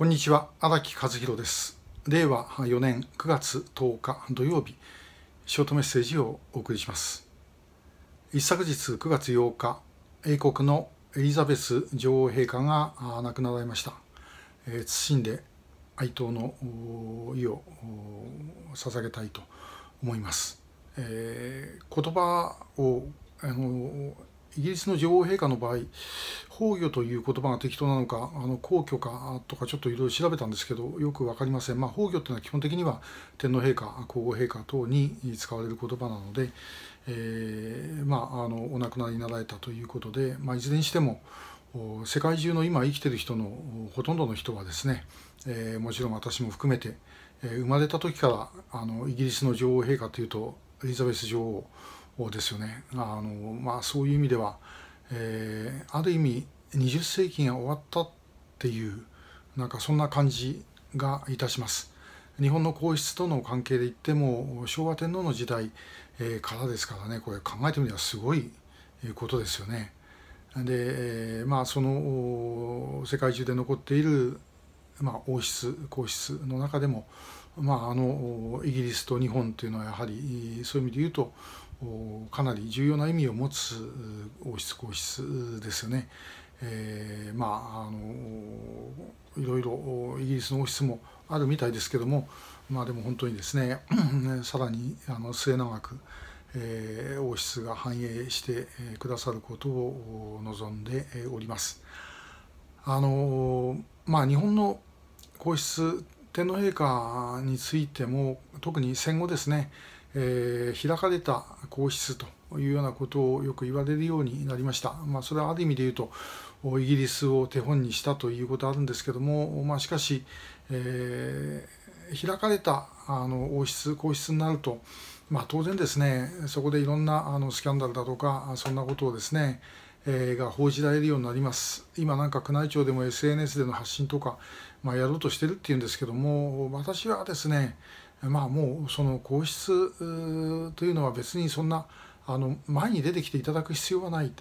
こんにちは荒木和弘です令和4年9月10日土曜日ショートメッセージをお送りします一昨日9月8日英国のエリザベス女王陛下が亡くなられました謹んで哀悼の意を捧げたいと思います、えー、言葉をあのイギリスの女王陛下の場合崩御という言葉が適当なのかあの皇居かとかちょっといろいろ調べたんですけどよく分かりません、まあ、崩御というのは基本的には天皇陛下皇后陛下等に使われる言葉なので、えー、まあ、あのお亡くなりになられたということで、まあ、いずれにしても世界中の今生きてる人のほとんどの人はですね、えー、もちろん私も含めて、えー、生まれた時からあのイギリスの女王陛下というとエリザベス女王ですよねあの、まあ、そういう意味では、えー、ある意味20世紀が終わったっていうなんかそんな感じがいたします。日本の皇室との関係で言っても昭和天皇の時代からですからねこれ考えてみればすごいことですよね。でまあその世界中で残っている、まあ、王室皇室の中でも、まあ、あのイギリスと日本というのはやはりそういう意味で言うとかなり重要な意味を持つ王室皇室ですよね。えー、まああのいろいろイギリスの王室もあるみたいですけどもまあでも本当にですね さらにあの末永く、えー、王室が繁栄してくださることを望んでおります。あのまあ、日本の皇室天皇陛下についても特に戦後ですねえー、開かれた皇室というようなことをよく言われるようになりました。まあ、それはある意味で言うとイギリスを手本にしたということあるんですけども、まあ、しかし、えー、開かれたあの王室皇室になると、まあ、当然ですねそこでいろんなあのスキャンダルだとかそんなことをですねえー、が報じられるようになります今なんか宮内庁でも SNS での発信とか、まあ、やろうとしてるっていうんですけども私はですねまあもうその皇室というのは別にそんなあの前に出てきていただく必要はない、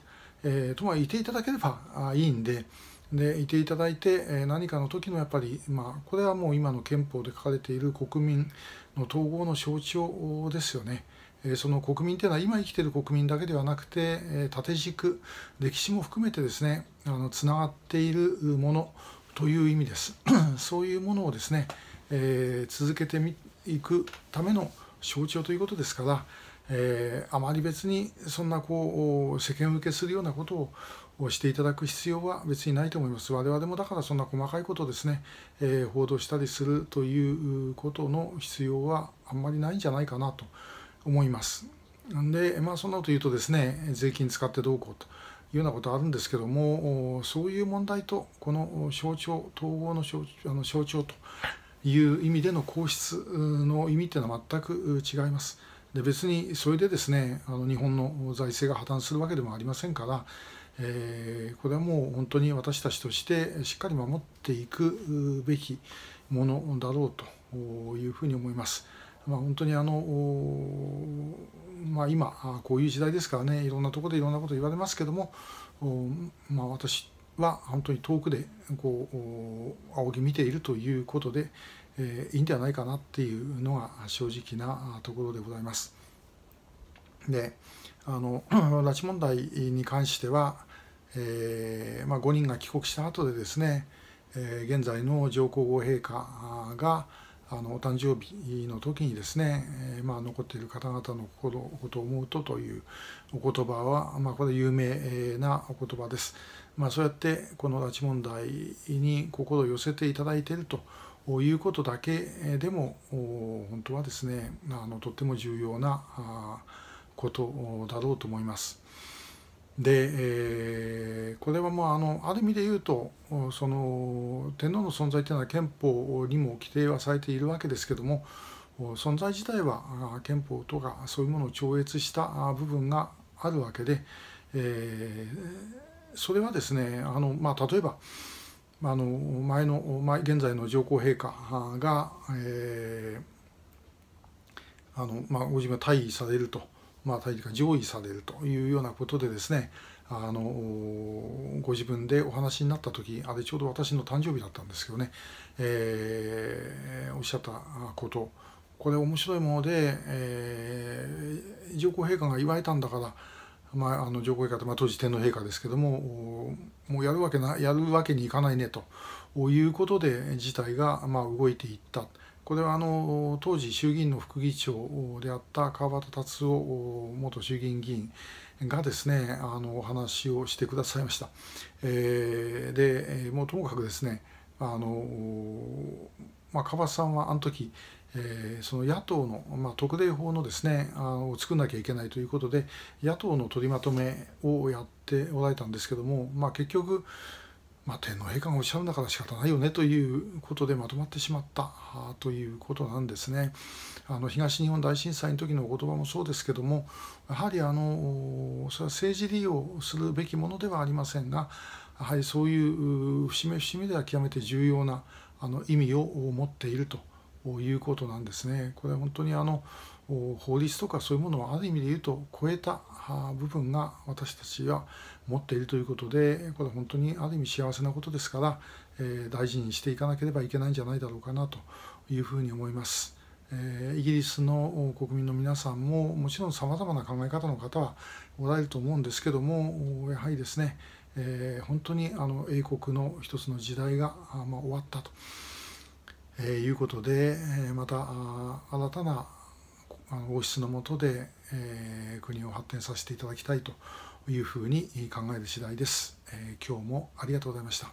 えー、とは言いていただければいいんででいていただいて何かの時のやっぱり、まあ、これはもう今の憲法で書かれている国民の統合の象徴ですよね。その国民というのは今生きている国民だけではなくて縦軸歴史も含めてですねあのつながっているものという意味です そういうものをですね、えー、続けてみいくための象徴ということですから、えー、あまり別にそんなこう世間受けするようなことをしていただく必要は別にないと思います。我々もだからそんな細かいことをですね、えー、報道したりするということの必要はあんまりないんじゃないかなと思います。なんで、まあそんなこと言うとですね、税金使ってどうこうと。いうようなことあるんですけどもそういう問題とこの象徴統合の象あの象徴という意味での皇室の意味っていうのは全く違います。で別にそれでですねあの日本の財政が破綻するわけでもありませんから、えー、これはもう本当に私たちとしてしっかり守っていくべきものだろうというふうに思います。まあ、本当にあの、まあ、今こういう時代ですからねいろんなところでいろんなこと言われますけども、まあ、私は本当に遠くでこう仰ぎ見ているということで、えー、いいんではないかなっていうのが正直なところでございます。であの 拉致問題に関しては、えー、まあ、5人が帰国した後でですね、えー、現在の上皇后陛下が、あのお誕生日の時にですね、えー、まあ、残っている方々の心ことを思うとというお言葉は、まあ、これ有名なお言葉です。まあ、そうやってこの拉致問題に心を寄せていただいているということだけでも本当はですねあのとっても重要なことだろうと思います。で、えーこれはもああのある意味で言うとその天皇の存在というのは憲法にも規定はされているわけですけども存在自体は憲法とかそういうものを超越した部分があるわけで、えー、それはですねあの、まあ、例えばあの前の前現在の上皇陛下が、えー、あのまあ、ご自分が退位されると、まあ、退位か上位されるというようなことでですねあのご自分でお話になった時あれちょうど私の誕生日だったんですけどね、えー、おっしゃったことこれ面白いもので、えー、上皇陛下が言われたんだから、まあ、あの上皇陛下って、まあ、当時天皇陛下ですけどももうやるわけなやるわけにいかないねということで事態が、まあ、動いていった。これはあの当時衆議院の副議長であった川端達夫元衆議院議員がですねあのお話をしてくださいました。えー、でもうともかくですねあの、まあ、川さんはあの時えー、その野党の、まあ、特例法のですねあを作んなきゃいけないということで野党の取りまとめをやっておられたんですけども、まあ、結局まあ、天皇陛下がおっしゃるんだから仕方ないよねということでまとまってしまったということなんですね。あの東日本大震災の時のお言葉もそうですけどもやはりあのそれは政治利用するべきものではありませんがやはりそういう節目節目では極めて重要なあの意味を持っているということなんですね。これは本当にあの法律とかそういうものはある意味で言うと超えた部分が私たちは持っているということでこれ本当にある意味幸せなことですから、え大事にしていかなければいけないんじゃないだろうかなというふうに思います。えイギリスの国民の皆さんももちろんさまざまな考え方の方はおられると思うんですけどもやはりですね、え本当にあの英国の一つの時代が、ま終わったと、えいうことでまた新たな王室の下で、えー、国を発展させていただきたいというふうに考える次第です、えー、今日もありがとうございました